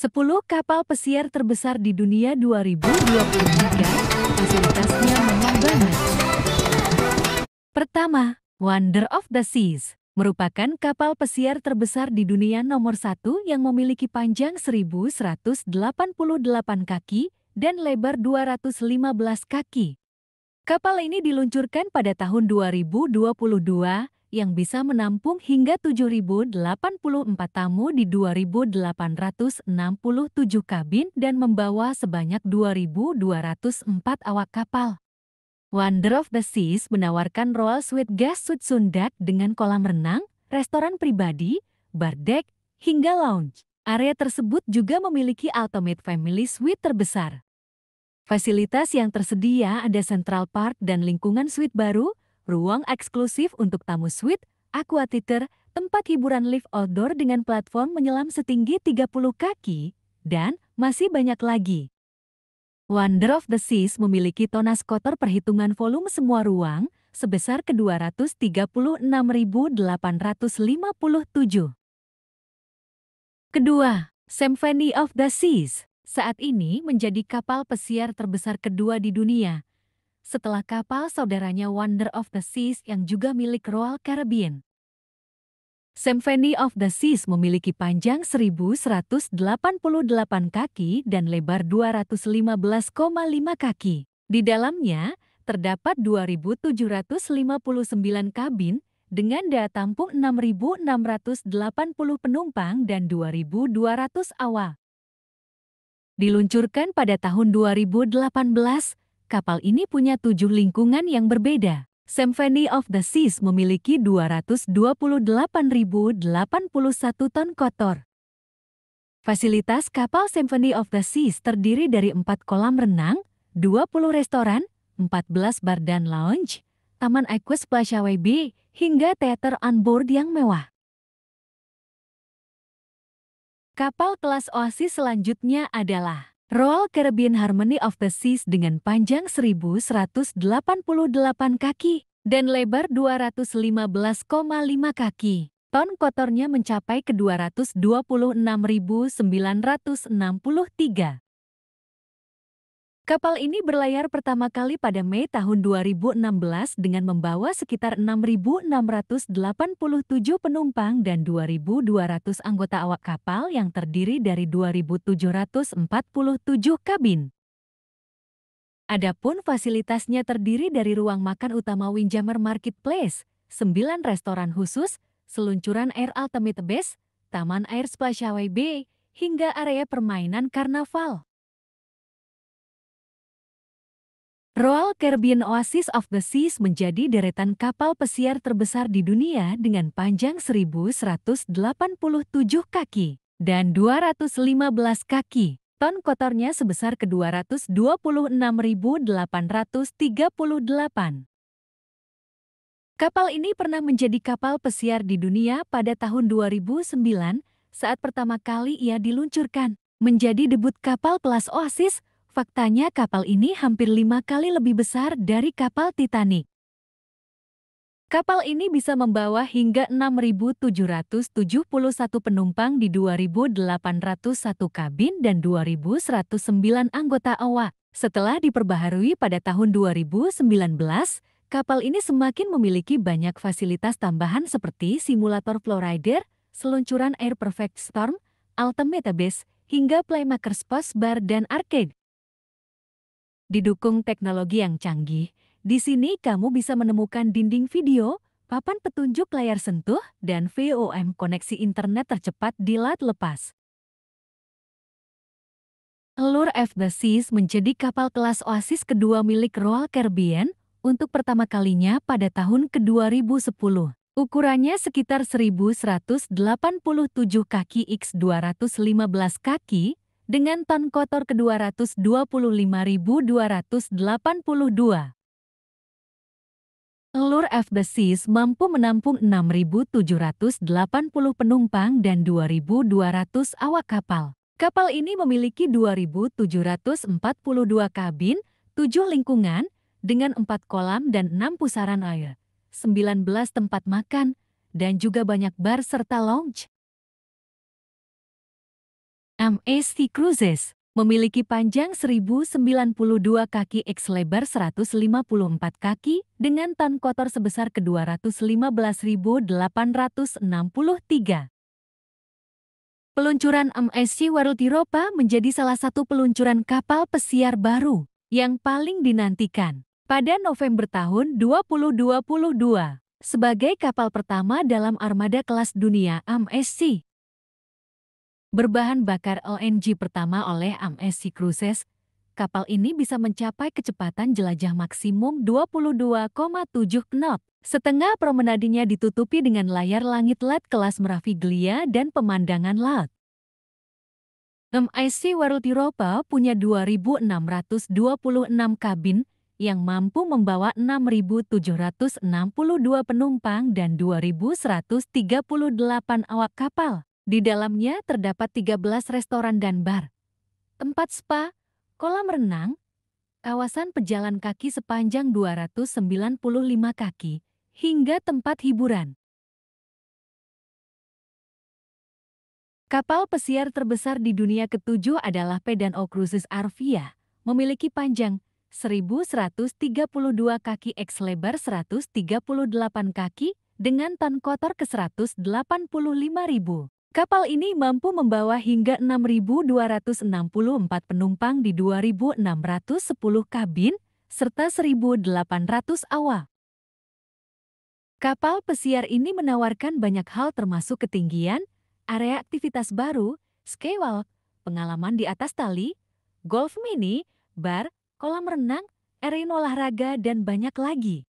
10 kapal pesiar terbesar di dunia 2023, fasilitasnya memang banyak. Pertama, Wonder of the Seas merupakan kapal pesiar terbesar di dunia nomor satu yang memiliki panjang 1.188 kaki dan lebar 215 kaki. Kapal ini diluncurkan pada tahun 2022 yang bisa menampung hingga 7.084 tamu di 2.867 kabin dan membawa sebanyak 2.204 awak kapal. Wonder of the Seas menawarkan Royal Suite Guest Suite Sundak dengan kolam renang, restoran pribadi, bar deck, hingga lounge. Area tersebut juga memiliki Ultimate Family Suite terbesar. Fasilitas yang tersedia ada Central Park dan lingkungan suite baru, ruang eksklusif untuk tamu suite, aqua theater, tempat hiburan lift outdoor dengan platform menyelam setinggi 30 kaki, dan masih banyak lagi. Wonder of the Seas memiliki tonas kotor perhitungan volume semua ruang sebesar ke 236.857. Kedua, Symphony of the Seas saat ini menjadi kapal pesiar terbesar kedua di dunia setelah kapal saudaranya Wonder of the Seas yang juga milik Royal Caribbean. Symphony of the Seas memiliki panjang 1188 kaki dan lebar 215,5 kaki. Di dalamnya, terdapat 2.759 kabin dengan daya tampung 6.680 penumpang dan 2.200 awak. Diluncurkan pada tahun 2018, kapal ini punya tujuh lingkungan yang berbeda. Symphony of the Seas memiliki 228.081 ton kotor. Fasilitas kapal Symphony of the Seas terdiri dari empat kolam renang, 20 restoran, 14 bar dan lounge, taman aquas Plaza hingga teater on board yang mewah. Kapal kelas Oasis selanjutnya adalah Royal Caribbean Harmony of the Seas dengan panjang 1188 kaki dan lebar 215,5 kaki. Ton kotornya mencapai ke 226.963 Kapal ini berlayar pertama kali pada Mei tahun 2016 dengan membawa sekitar 6.687 penumpang dan 2.200 anggota awak kapal yang terdiri dari 2.747 kabin. Adapun fasilitasnya terdiri dari ruang makan utama Winjamer Marketplace, 9 restoran khusus, seluncuran air Ultimate Base, taman air Splashaway Bay, hingga area permainan karnaval. Royal Caribbean Oasis of the Seas menjadi deretan kapal pesiar terbesar di dunia dengan panjang 1.187 kaki dan 215 kaki. Ton kotornya sebesar ke 226.838. Kapal ini pernah menjadi kapal pesiar di dunia pada tahun 2009 saat pertama kali ia diluncurkan. Menjadi debut kapal kelas Oasis, Faktanya kapal ini hampir lima kali lebih besar dari kapal Titanic. Kapal ini bisa membawa hingga 6.771 penumpang di 2.801 kabin dan 2.109 anggota awak. Setelah diperbaharui pada tahun 2019, kapal ini semakin memiliki banyak fasilitas tambahan seperti simulator Flowrider, seluncuran Air Perfect Storm, Ultimate Base, hingga Playmaker's Post Bar dan Arcade. Didukung teknologi yang canggih, di sini kamu bisa menemukan dinding video, papan petunjuk layar sentuh, dan VOM koneksi internet tercepat di lat lepas. Lur F the Seas menjadi kapal kelas Oasis kedua milik Royal Caribbean untuk pertama kalinya pada tahun ke-2010. Ukurannya sekitar 1187 kaki x 215 kaki dengan ton kotor ke-225.282. Lur F FBCs mampu menampung 6.780 penumpang dan 2.200 awak kapal. Kapal ini memiliki 2.742 kabin, 7 lingkungan, dengan 4 kolam dan 6 pusaran air, 19 tempat makan, dan juga banyak bar serta lounge. MSC Cruises memiliki panjang 1092 kaki X lebar 154 kaki dengan ton kotor sebesar ke-215.863. Peluncuran MSC World Europa menjadi salah satu peluncuran kapal pesiar baru yang paling dinantikan pada November tahun 2022 sebagai kapal pertama dalam armada kelas dunia MSC. Berbahan bakar LNG pertama oleh MSC Cruises, kapal ini bisa mencapai kecepatan jelajah maksimum 22,7 knot. Setengah promenadinya ditutupi dengan layar langit LED kelas Meraviglia dan pemandangan laut. MIC World Europa punya 2.626 kabin yang mampu membawa 6.762 penumpang dan 2.138 awak kapal. Di dalamnya terdapat 13 restoran dan bar, tempat spa, kolam renang, kawasan pejalan kaki sepanjang 295 kaki, hingga tempat hiburan. Kapal pesiar terbesar di dunia ketujuh adalah Pedano Cruises Arvia, memiliki panjang 1.132 kaki X lebar 138 kaki dengan ton kotor ke 185.000. Kapal ini mampu membawa hingga 6.264 penumpang di 2.610 kabin, serta 1.800 awak. Kapal pesiar ini menawarkan banyak hal termasuk ketinggian, area aktivitas baru, skywalk, pengalaman di atas tali, golf mini, bar, kolam renang, arena olahraga, dan banyak lagi.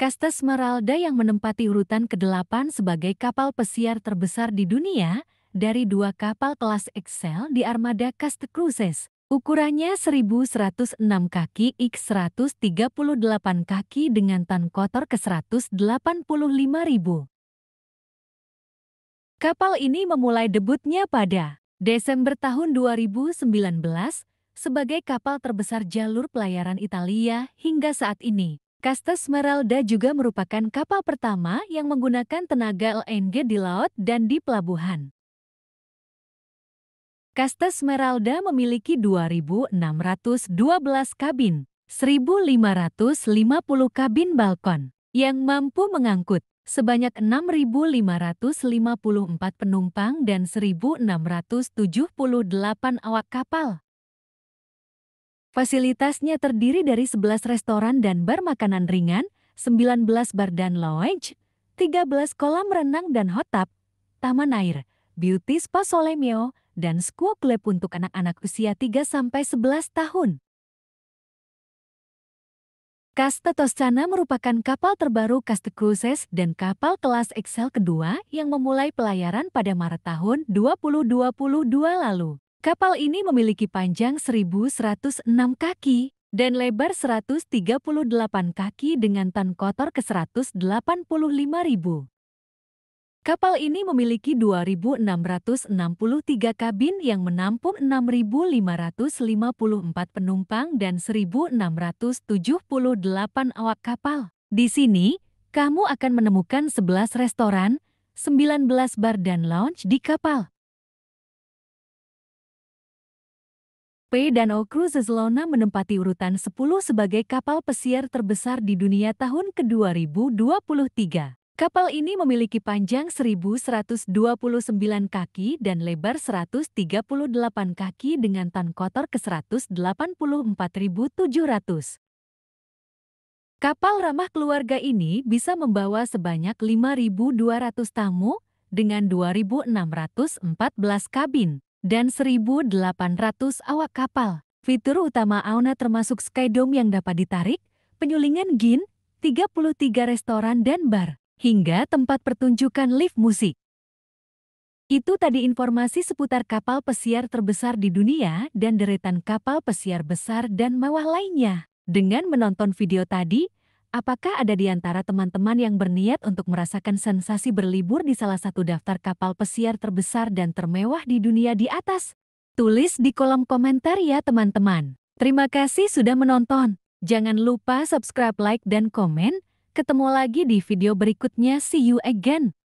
Kasta Smeralda yang menempati urutan ke-8 sebagai kapal pesiar terbesar di dunia dari dua kapal kelas Excel di armada Kasta Cruises. Ukurannya 1106 kaki x 138 kaki dengan tan kotor ke 185.000. Kapal ini memulai debutnya pada Desember tahun 2019 sebagai kapal terbesar jalur pelayaran Italia hingga saat ini. Kasta Smeralda juga merupakan kapal pertama yang menggunakan tenaga LNG di laut dan di pelabuhan. Kasta Smeralda memiliki 2.612 kabin, 1.550 kabin balkon, yang mampu mengangkut sebanyak 6.554 penumpang dan 1.678 awak kapal. Fasilitasnya terdiri dari 11 restoran dan bar makanan ringan, 19 bar dan lounge, 13 kolam renang dan hot tub, taman air, beauty spa Solemio, dan squaw club untuk anak-anak usia 3-11 tahun. Kaste Toscana merupakan kapal terbaru Kaste Cruises dan kapal kelas Excel kedua yang memulai pelayaran pada Maret tahun 2022 lalu. Kapal ini memiliki panjang 1.106 kaki dan lebar 138 kaki dengan tan kotor ke 185.000. Kapal ini memiliki 2.663 kabin yang menampung 6.554 penumpang dan 1.678 awak kapal. Di sini, kamu akan menemukan 11 restoran, 19 bar dan lounge di kapal. P dan O Cruises Lona menempati urutan 10 sebagai kapal pesiar terbesar di dunia tahun ke-2023. Kapal ini memiliki panjang 1.129 kaki dan lebar 138 kaki dengan tan kotor ke 184.700. Kapal ramah keluarga ini bisa membawa sebanyak 5.200 tamu dengan 2.614 kabin dan 1.800 awak kapal. Fitur utama Aona termasuk Skydome yang dapat ditarik, penyulingan gin, 33 restoran dan bar, hingga tempat pertunjukan lift musik. Itu tadi informasi seputar kapal pesiar terbesar di dunia dan deretan kapal pesiar besar dan mewah lainnya. Dengan menonton video tadi, Apakah ada di antara teman-teman yang berniat untuk merasakan sensasi berlibur di salah satu daftar kapal pesiar terbesar dan termewah di dunia di atas? Tulis di kolom komentar ya teman-teman. Terima kasih sudah menonton. Jangan lupa subscribe, like, dan komen. Ketemu lagi di video berikutnya. See you again.